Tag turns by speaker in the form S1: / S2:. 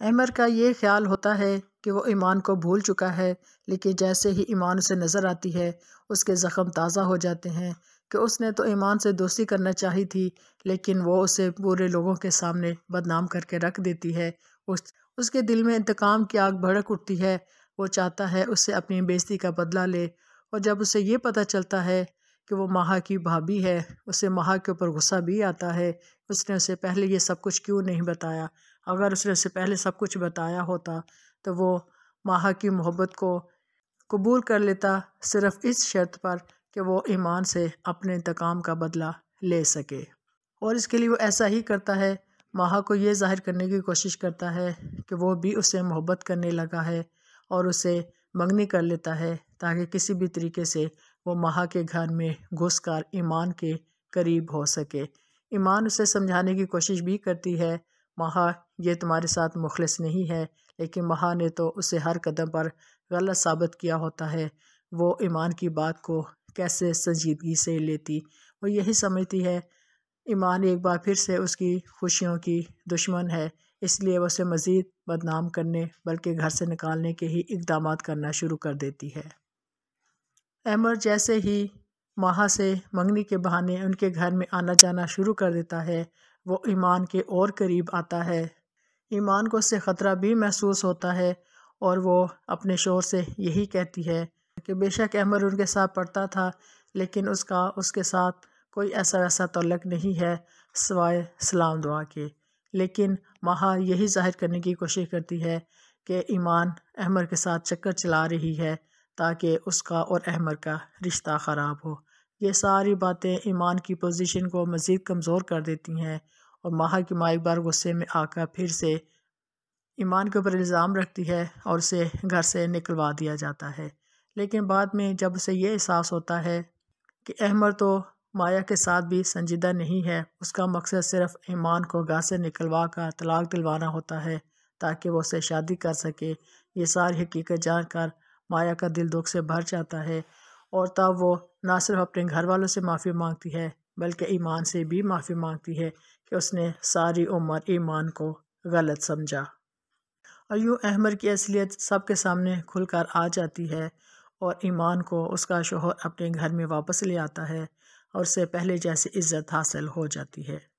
S1: अहमर का ये ख्याल होता है कि वो ईमान को भूल चुका है लेकिन जैसे ही ईमान उसे नज़र आती है उसके ज़ख़म ताज़ा हो जाते हैं कि उसने तो ईमान से दोस्ती करना चाही थी लेकिन वो उसे पूरे लोगों के सामने बदनाम करके रख देती है उस उसके दिल में इंतकाम की आग भड़क उठती है वो चाहता है उससे अपनी बेइज्जती का बदला ले और जब उसे ये पता चलता है कि वो महा की भाभी है उसे महा के ऊपर गुस्सा भी आता है उसने उसे पहले ये सब कुछ क्यों नहीं बताया अगर उसने उसे पहले सब कुछ बताया होता तो वो माह की मोहब्बत को कबूल कर लेता सिर्फ इस शर्त पर कि वो ईमान से अपने इंतकाम का बदला ले सके और इसके लिए वो ऐसा ही करता है माह को ये जाहिर करने की कोशिश करता है कि वो भी उससे मोहब्बत करने लगा है और उसे मंगनी कर लेता है ताकि किसी भी तरीके से वो माह के घर में घुसकर ईमान के करीब हो सके ईमान उसे समझाने की कोशिश भी करती है महा ये तुम्हारे साथ मुखलस नहीं है लेकिन महा ने तो उसे हर कदम पर गलत साबित किया होता है वो ईमान की बात को कैसे संजीदगी से लेती वो यही समझती है ईमान एक बार फिर से उसकी खुशियों की दुश्मन है इसलिए वह उसे मज़ीद बदनाम करने बल्कि घर से निकालने के ही इकदाम करना शुरू कर देती है अहमद जैसे ही माँ से मंगनी के बहाने उनके घर में आना जाना शुरू कर देता है वो ईमान के और करीब आता है ईमान को उससे ख़तरा भी महसूस होता है और वो अपने शोर से यही कहती है कि बेशक अहमद उनके साथ पढ़ता था लेकिन उसका उसके साथ कोई ऐसा वैसा तलक़ नहीं है सवाए सलाम दुआ के लेकिन महा यही जाहिर करने की कोशिश करती है कि ईमान अहमद के साथ चक्कर चला रही है ताकि उसका और अहमर का रिश्ता ख़राब हो ये सारी बातें ईमान की पोजीशन को मज़ीद कमज़ोर कर देती हैं और माह की माँ एक बार गुस्से में आकर फिर से ईमान के ऊपर इल्ज़ाम रखती है और उसे घर से निकलवा दिया जाता है लेकिन बाद में जब उसे यह एहसास होता है कि अहमर तो माया के साथ भी संजीदा नहीं है उसका मकसद सिर्फ ईमान को घर से निकलवा कर तलाक दिलवाना होता है ताकि वह उसे शादी कर सके ये सारी हकीकत जानकर माया का दिल दुख से भर जाता है और तब वो ना सिर्फ अपने घर वालों से माफ़ी मांगती है बल्कि ईमान से भी माफ़ी मांगती है कि उसने सारी उम्र ईमान को गलत समझा और यूँ अहमर की असलियत सबके सामने खुलकर आ जाती है और ईमान को उसका शोहर अपने घर में वापस ले आता है और उससे पहले जैसी इज़्ज़त हासिल हो जाती है